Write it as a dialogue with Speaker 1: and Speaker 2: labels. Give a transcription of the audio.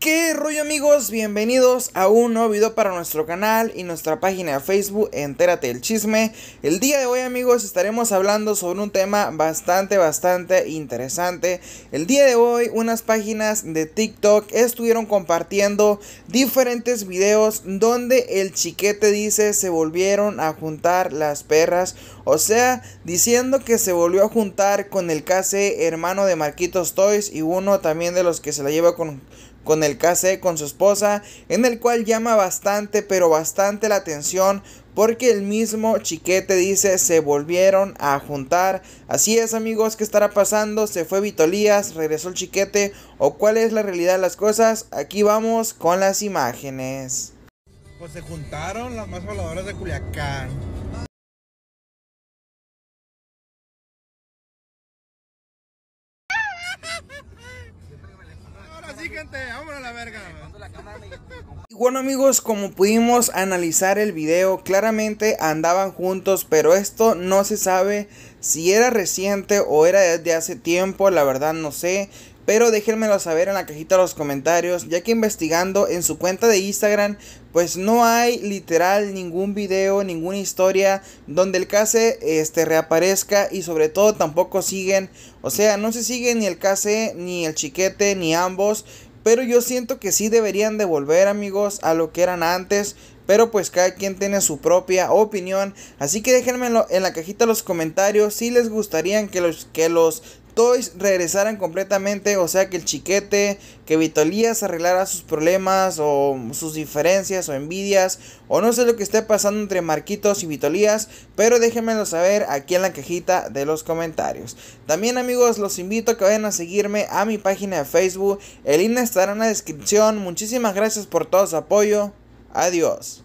Speaker 1: ¿Qué rollo amigos? Bienvenidos a un nuevo video para nuestro canal y nuestra página de Facebook Entérate el Chisme. El día de hoy amigos estaremos hablando sobre un tema bastante bastante interesante. El día de hoy unas páginas de TikTok estuvieron compartiendo diferentes videos donde el chiquete dice se volvieron a juntar las perras. O sea, diciendo que se volvió a juntar con el case hermano de Marquitos Toys y uno también de los que se la lleva con con el KC, con su esposa, en el cual llama bastante, pero bastante la atención porque el mismo chiquete dice se volvieron a juntar. Así es amigos, ¿qué estará pasando? ¿Se fue Vitolías? ¿Regresó el chiquete? ¿O cuál es la realidad de las cosas? Aquí vamos con las imágenes. Pues se juntaron las más voladoras de Culiacán. Eh, y bueno amigos, como pudimos analizar el video, claramente andaban juntos, pero esto no se sabe si era reciente o era desde hace tiempo, la verdad no sé pero déjenmelo saber en la cajita de los comentarios, ya que investigando en su cuenta de Instagram, pues no hay literal ningún video, ninguna historia donde el case este, reaparezca y sobre todo tampoco siguen, o sea, no se siguen ni el case, ni el chiquete, ni ambos, pero yo siento que sí deberían de volver amigos a lo que eran antes, pero pues cada quien tiene su propia opinión, así que déjenmelo en la cajita de los comentarios si les gustaría que los, que los Toys regresaran completamente, o sea que el chiquete, que Vitolías arreglara sus problemas o sus diferencias o envidias, o no sé lo que esté pasando entre Marquitos y Vitolías, pero déjenmelo saber aquí en la cajita de los comentarios. También amigos, los invito a que vayan a seguirme a mi página de Facebook, el link estará en la descripción, muchísimas gracias por todo su apoyo, adiós.